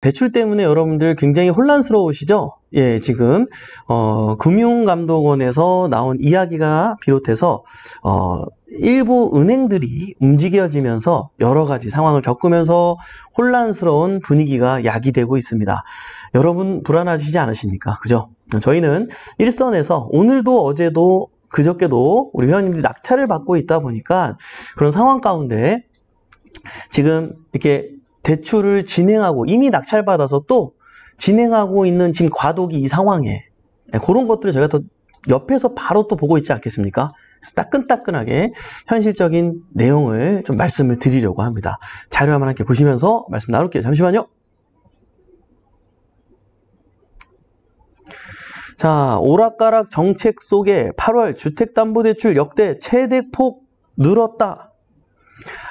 대출 때문에 여러분들 굉장히 혼란스러우시죠? 예, 지금 어, 금융감독원에서 나온 이야기가 비롯해서 어, 일부 은행들이 움직여지면서 여러 가지 상황을 겪으면서 혼란스러운 분위기가 야기되고 있습니다. 여러분 불안하시지 않으십니까? 그죠? 저희는 일선에서 오늘도 어제도 그저께도 우리 회원님들이 낙찰을 받고 있다 보니까 그런 상황 가운데 지금 이렇게 대출을 진행하고 이미 낙찰받아서 또 진행하고 있는 지금 과도기 이 상황에 예, 그런 것들을 저희가 더 옆에서 바로 또 보고 있지 않겠습니까? 그래서 따끈따끈하게 현실적인 내용을 좀 말씀을 드리려고 합니다. 자료 한번 함께 보시면서 말씀 나눌게요. 잠시만요. 자, 오락가락 정책 속에 8월 주택담보대출 역대 최대폭 늘었다.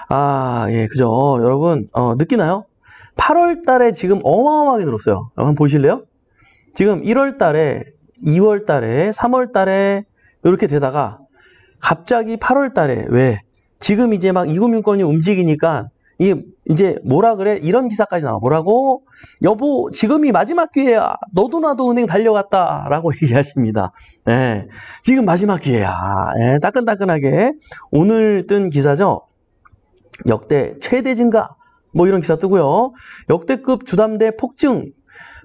아, 예, 그죠. 여러분, 어, 느끼나요? 8월 달에 지금 어마어마하게 늘었어요. 한번 보실래요? 지금 1월 달에, 2월 달에, 3월 달에, 이렇게 되다가 갑자기 8월 달에, 왜? 지금 이제 막 이금융권이 움직이니까 이게 이제 뭐라 그래 이런 기사까지 나와 뭐라고 여보 지금이 마지막 기회야 너도 나도 은행 달려갔다라고 얘기하십니다. 예, 지금 마지막 기회야. 예, 따끈따끈하게 오늘 뜬 기사죠. 역대 최대 증가 뭐 이런 기사 뜨고요. 역대급 주담대 폭증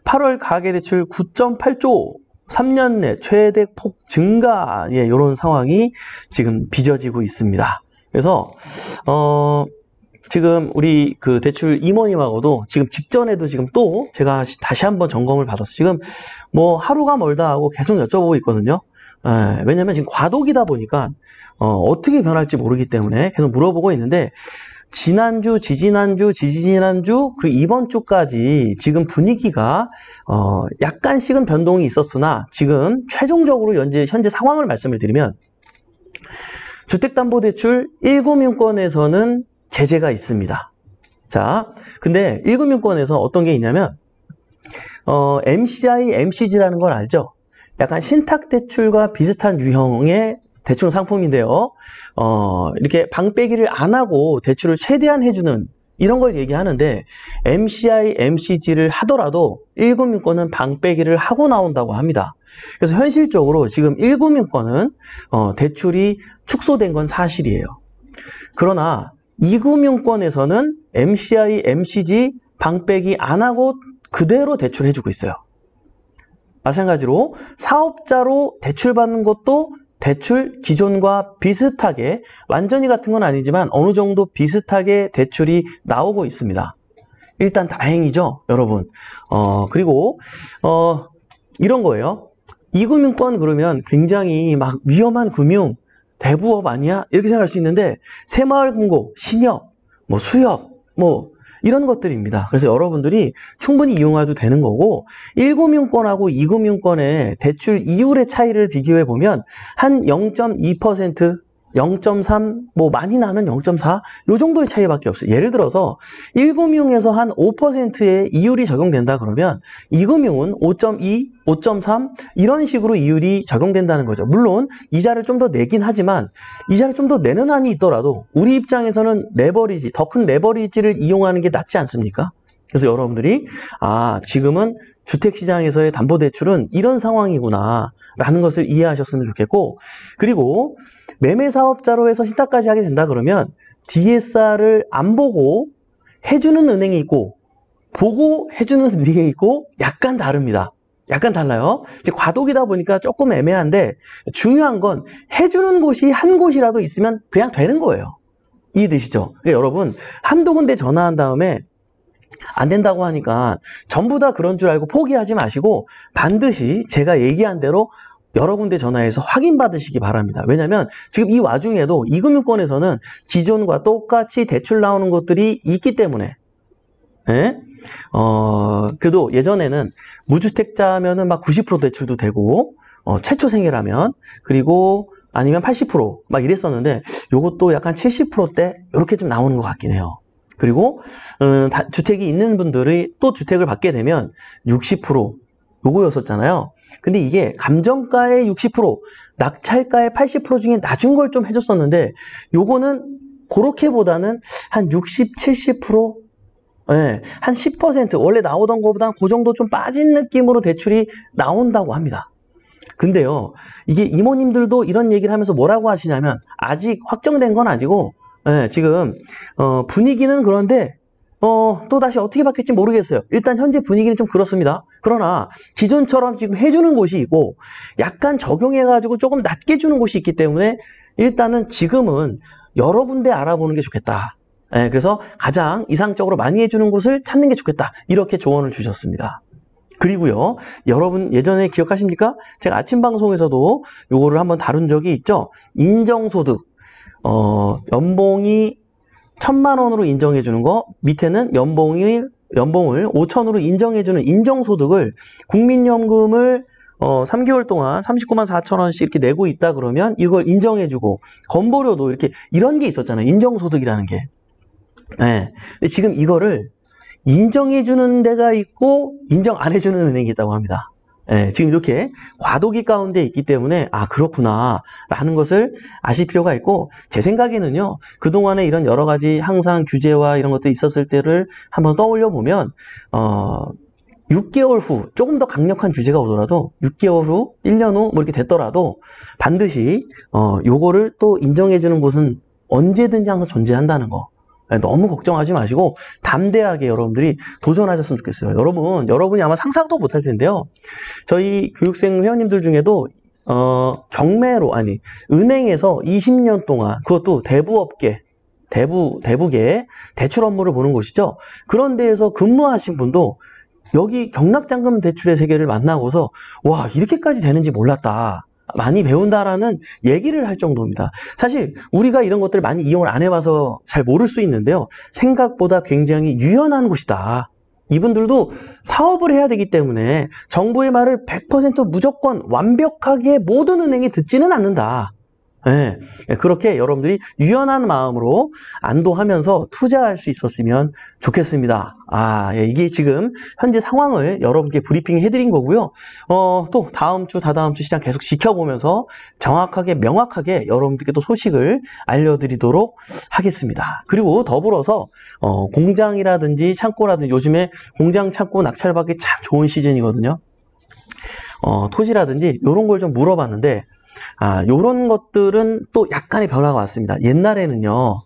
8월 가계대출 9.8조 3년 내 최대 폭 증가 예, 이런 상황이 지금 빚어지고 있습니다. 그래서 어 지금 우리 그 대출 임원님하고도 지금 직전에도 지금 또 제가 다시 한번 점검을 받았어요. 지금 뭐 하루가 멀다 하고 계속 여쭤보고 있거든요. 에, 예, 왜냐면 지금 과도기다 보니까 어, 떻게 변할지 모르기 때문에 계속 물어보고 있는데 지난주, 지지난주, 지지난주 그 이번 주까지 지금 분위기가 어, 약간씩은 변동이 있었으나 지금 최종적으로 현재, 현재 상황을 말씀을 드리면 주택담보대출 1금융권에서는 제재가 있습니다. 자, 근데 1금융권에서 어떤 게 있냐면 어, MCI, MCG라는 걸 알죠? 약간 신탁대출과 비슷한 유형의 대출 상품인데요. 어, 이렇게 방빼기를 안 하고 대출을 최대한 해주는 이런 걸 얘기하는데 MCI, MCG를 하더라도 1금융권은 방빼기를 하고 나온다고 합니다. 그래서 현실적으로 지금 1금융권은 어, 대출이 축소된 건 사실이에요. 그러나 이금융권에서는 MCI, MCG 방백이 안 하고 그대로 대출해 주고 있어요. 마찬가지로 사업자로 대출받는 것도 대출 기존과 비슷하게 완전히 같은 건 아니지만 어느 정도 비슷하게 대출이 나오고 있습니다. 일단 다행이죠 여러분 어 그리고 어 이런 거예요 이금융권 그러면 굉장히 막 위험한 금융 대부업 아니야? 이렇게 생각할 수 있는데 새마을금고, 신협, 뭐 수협, 뭐 이런 것들입니다. 그래서 여러분들이 충분히 이용해도 되는 거고 1금융권하고 2금융권의 대출 이율의 차이를 비교해 보면 한0.2% 0.3, 뭐 많이 나면 0.4, 요 정도의 차이밖에 없어요. 예를 들어서 1금융에서 한 5%의 이율이 적용된다 그러면 2금융은 5.2, 5.3 이런 식으로 이율이 적용된다는 거죠. 물론 이자를 좀 더 내긴 하지만 이자를 좀 더 내는 한이 있더라도 우리 입장에서는 레버리지, 더 큰 레버리지를 이용하는 게 낫지 않습니까? 그래서 여러분들이 아 지금은 주택시장에서의 담보대출은 이런 상황이구나 라는 것을 이해하셨으면 좋겠고 그리고 매매사업자로 해서 신탁까지 하게 된다 그러면 DSR을 안 보고 해주는 은행이 있고 보고 해주는 은행이 있고 약간 다릅니다. 약간 달라요. 이제 과도기다 보니까 조금 애매한데 중요한 건 해주는 곳이 한 곳이라도 있으면 그냥 되는 거예요. 이해되시죠? 그러니까 여러분 한두 군데 전화한 다음에 안 된다고 하니까 전부 다 그런 줄 알고 포기하지 마시고 반드시 제가 얘기한 대로 여러 군데 전화해서 확인받으시기 바랍니다. 왜냐하면 지금 이 와중에도 이 금융권에서는 기존과 똑같이 대출 나오는 것들이 있기 때문에 예? 어, 그래도 예전에는 무주택자면은 막 90% 대출도 되고 어, 최초생계라면 그리고 아니면 80%막 이랬었는데 요것도 약간 70%대 이렇게 좀 나오는 것 같긴 해요. 그리고 음, 다, 주택이 있는 분들이 또 주택을 받게 되면 60% 요거였었잖아요. 근데 이게 감정가의 60%, 낙찰가의 80% 중에 낮은 걸 좀 해줬었는데 요거는 그렇게보다는 한 60, 70%, 네, 한10% 원래 나오던 것보다 그 정도 좀 빠진 느낌으로 대출이 나온다고 합니다. 근데요, 이게 이모님들도 이런 얘기를 하면서 뭐라고 하시냐면 아직 확정된 건 아니고 네, 지금 어, 분위기는 그런데 어, 또 다시 어떻게 바뀔지 모르겠어요. 일단 현재 분위기는 좀 그렇습니다. 그러나 기존처럼 지금 해주는 곳이 있고 약간 적용해가지고 조금 낮게 주는 곳이 있기 때문에 일단은 지금은 여러 군데 알아보는 게 좋겠다. 네, 그래서 가장 이상적으로 많이 해주는 곳을 찾는 게 좋겠다. 이렇게 조언을 주셨습니다. 그리고요, 여러분 예전에 기억하십니까? 제가 아침 방송에서도 요거를 한번 다룬 적이 있죠. 인정소득. 어, 연봉이 천만 원으로 인정해 주는 거 밑에는 연봉이 연봉을 5천으로 인정해 주는 인정소득을 국민연금을 어, 3개월 동안 39만 4천 원씩 이렇게 내고 있다 그러면 이걸 인정해 주고 건보료도 이렇게 이런 게 있었잖아요. 인정소득이라는 게. 예. 네. 근데 지금 이거를 인정해 주는 데가 있고 인정 안 해 주는 은행이 있다고 합니다. 예, 지금 이렇게 과도기 가운데 있기 때문에 아 그렇구나 라는 것을 아실 필요가 있고 제 생각에는요 그동안에 이런 여러 가지 항상 규제와 이런 것들이 있었을 때를 한번 떠올려 보면 어 6개월 후 조금 더 강력한 규제가 오더라도 6개월 후 1년 후 뭐 이렇게 됐더라도 반드시 어 요거를 또 인정해 주는 곳은 언제든지 항상 존재한다는 거 예, 너무 걱정하지 마시고 담대하게 여러분들이 도전하셨으면 좋겠어요. 여러분, 여러분이 아마 상상도 못할 텐데요. 저희 교육생 회원님들 중에도 어, 경매로 아니 은행에서 20년 동안 그것도 대부업계 대부 대부계 대출 업무를 보는 곳이죠. 그런 데에서 근무하신 분도 여기 경락장금 대출의 세계를 만나고서 와 이렇게까지 되는지 몰랐다. 많이 배운다라는 얘기를 할 정도입니다. 사실 우리가 이런 것들을 많이 이용을 안 해봐서 잘 모를 수 있는데요. 생각보다 굉장히 유연한 곳이다. 이분들도 사업을 해야 되기 때문에 정부의 말을 100% 무조건 완벽하게 모든 은행이 듣지는 않는다. 예. 예, 그렇게 여러분들이 유연한 마음으로 안도하면서 투자할 수 있었으면 좋겠습니다. 아, 예, 이게 지금 현재 상황을 여러분께 브리핑해 드린 거고요. 어, 또 다음 주, 다다음 주 시장 계속 지켜보면서 정확하게, 명확하게 여러분들께 또 소식을 알려드리도록 하겠습니다. 그리고 더불어서 어, 공장이라든지 창고라든지 요즘에 공장 창고 낙찰받기 참 좋은 시즌이거든요. 어, 토지라든지 이런 걸 좀 물어봤는데 아, 요런 것들은 또 약간의 변화가 왔습니다. 옛날에는요,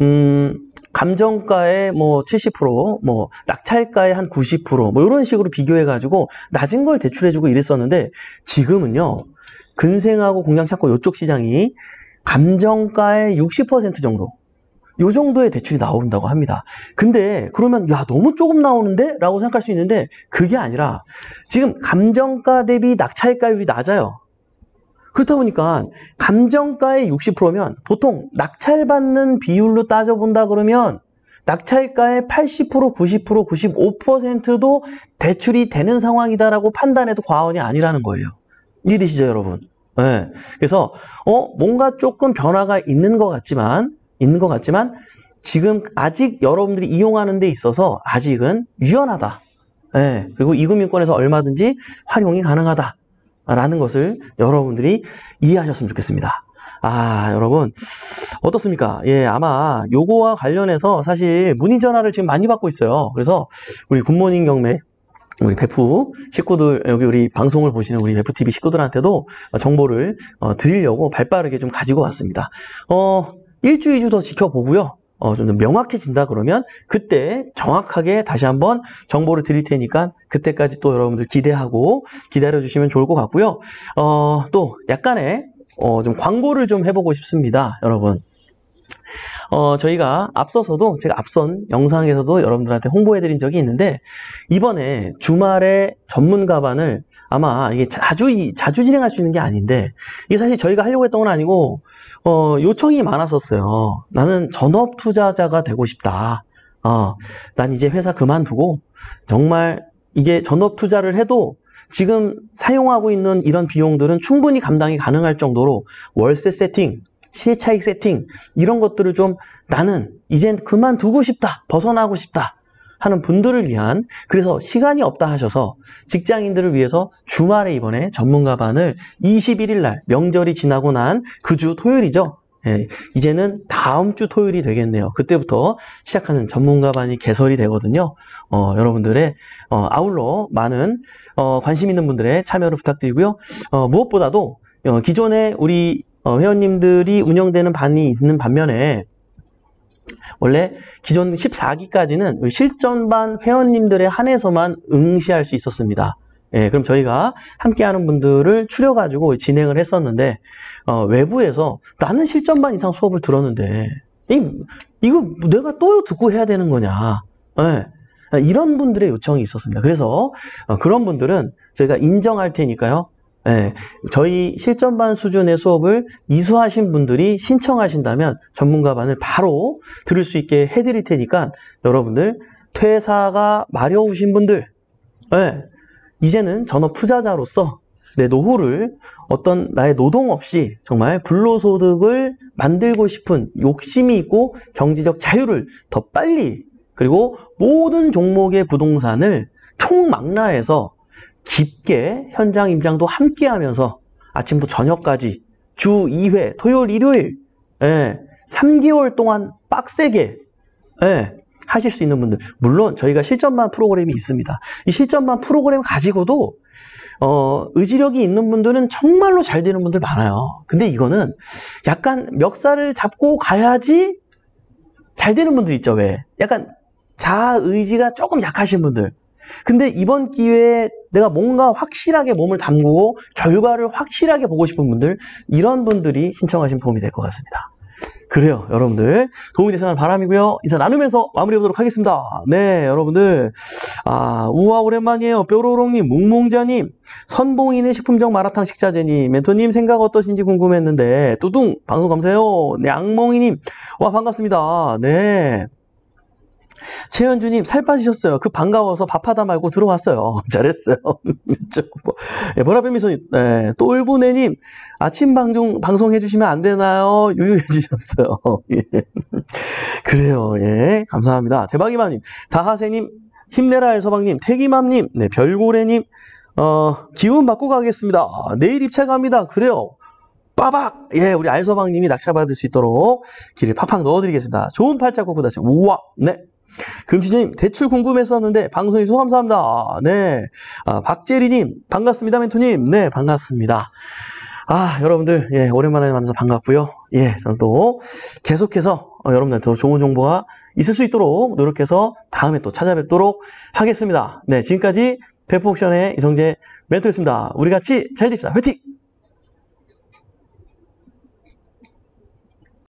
음, 감정가의 뭐 70%, 뭐 낙찰가의 한 90%, 뭐 이런 식으로 비교해가지고 낮은 걸 대출해주고 이랬었는데 지금은요, 근생하고 공장창고 이쪽 시장이 감정가의 60% 정도, 요 정도의 대출이 나온다고 합니다. 근데 그러면 야 너무 조금 나오는데? 라고 생각할 수 있는데 그게 아니라 지금 감정가 대비 낙찰가율이 낮아요. 그렇다 보니까 감정가의 60%면 보통 낙찰받는 비율로 따져본다 그러면 낙찰가의 80%, 90%, 95%도 대출이 되는 상황이다라고 판단해도 과언이 아니라는 거예요. 이해되시죠, 여러분? 네. 그래서 어 뭔가 조금 변화가 있는 것 같지만 있는 것 같지만 지금 아직 여러분들이 이용하는 데 있어서 아직은 유연하다. 네. 그리고 이금융권에서 얼마든지 활용이 가능하다. 라는 것을 여러분들이 이해하셨으면 좋겠습니다. 아, 여러분, 어떻습니까? 예, 아마 요거와 관련해서 사실 문의 전화를 지금 많이 받고 있어요. 그래서 우리 굿모닝 경매 우리 베프 식구들 여기 우리 방송을 보시는 우리 베프 TV 식구들한테도 정보를 어, 드리려고 발빠르게 좀 가지고 왔습니다. 어 일주일 주 더 지켜보고요. 어, 좀 더 명확해진다 그러면 그때 정확하게 다시 한번 정보를 드릴 테니까 그때까지 또 여러분들 기대하고 기다려 주시면 좋을 것 같고요. 어, 또 약간의 어, 좀 광고를 좀 해보고 싶습니다. 여러분. 어, 저희가 앞서서도 제가 앞선 영상에서도 여러분들한테 홍보해드린 적이 있는데 이번에 주말에 전문 가반을 아마 이게 자주 자주 진행할 수 있는 게 아닌데 이게 사실 저희가 하려고 했던 건 아니고 어, 요청이 많았었어요. 나는 전업 투자자가 되고 싶다. 어, 난 이제 회사 그만두고 정말 이게 전업 투자를 해도 지금 사용하고 있는 이런 비용들은 충분히 감당이 가능할 정도로 월세 세팅, 시차익 세팅 이런 것들을 좀 나는 이젠 그만두고 싶다 벗어나고 싶다 하는 분들을 위한 그래서 시간이 없다 하셔서 직장인들을 위해서 주말에 이번에 전문가반을 21일 날 명절이 지나고 난 그 주 토요일이죠. 예, 이제는 다음 주 토요일이 되겠네요. 그때부터 시작하는 전문가반이 개설이 되거든요. 어, 여러분들의 어, 아울러 많은 어, 관심 있는 분들의 참여를 부탁드리고요. 어, 무엇보다도 어, 기존에 우리 어, 회원님들이 운영되는 반이 있는 반면에 원래 기존 14기까지는 실전반 회원님들에 한해서만 응시할 수 있었습니다. 예, 그럼 저희가 함께하는 분들을 추려가지고 진행을 했었는데 어, 외부에서 나는 실전반 이상 수업을 들었는데 이, 이거 내가 또 듣고 해야 되는 거냐 예, 이런 분들의 요청이 있었습니다. 그래서 어, 그런 분들은 저희가 인정할 테니까요. 예, 저희 실전반 수준의 수업을 이수하신 분들이 신청하신다면 전문가반을 바로 들을 수 있게 해드릴 테니까 여러분들 퇴사가 마려우신 분들 예, 이제는 전업 투자자로서 내 노후를 어떤 나의 노동 없이 정말 불로소득을 만들고 싶은 욕심이 있고 경제적 자유를 더 빨리 그리고 모든 종목의 부동산을 총망라해서 깊게 현장 임장도 함께 하면서 아침부터 저녁까지 주 2회, 토요일, 일요일, 예, 3개월 동안 빡세게, 예, 하실 수 있는 분들. 물론 저희가 실전만 프로그램이 있습니다. 이 실전만 프로그램 가지고도, 어, 의지력이 있는 분들은 정말로 잘 되는 분들 많아요. 근데 이거는 약간 멱살을 잡고 가야지 잘 되는 분들 있죠, 왜? 약간 자아 의지가 조금 약하신 분들. 근데 이번 기회에 내가 뭔가 확실하게 몸을 담그고 결과를 확실하게 보고 싶은 분들 이런 분들이 신청하시면 도움이 될 것 같습니다. 그래요 여러분들 도움이 되시는 바람이고요 인사 나누면서 마무리해 보도록 하겠습니다 네 여러분들 아 우와 오랜만이에요 뾰로롱님 몽몽자님 선봉인의 식품적 마라탕 식자재님 멘토님 생각 어떠신지 궁금했는데 뚜둥 방송 감사해요 네 악몽이님 와 반갑습니다 네 최현주님 살 빠지셨어요. 그 반가워서 밥하다 말고 들어왔어요. 잘했어요. 보라뱀미소님, 네, 똘보네님 아침 방송 방송 해주시면 안 되나요? 유유해 주셨어요. 예. 그래요. 예, 감사합니다. 대박이마님, 다하세님, 힘내라엘 서방님, 태기맘님, 네, 별고래님, 어, 기운 받고 가겠습니다. 아, 내일 입찰 갑니다. 그래요. 빠박! 예, 우리 알서방님이 낙찰받을 수 있도록 길을 팍팍 넣어드리겠습니다. 좋은 팔자 꼬고 다시 우와! 네, 금시님 대출 궁금했었는데 방송에 주셔서 감사합니다. 네, 아, 박재리님 반갑습니다, 멘토님. 네, 반갑습니다. 아, 여러분들 예, 오랜만에 만나서 반갑고요. 예, 저는 또 계속해서 어, 여러분들 더 좋은 정보가 있을 수 있도록 노력해서 다음에 또 찾아뵙도록 하겠습니다. 네, 지금까지 배포옥션의 이성재 멘토였습니다. 우리 같이 잘 됩시다. 화이팅!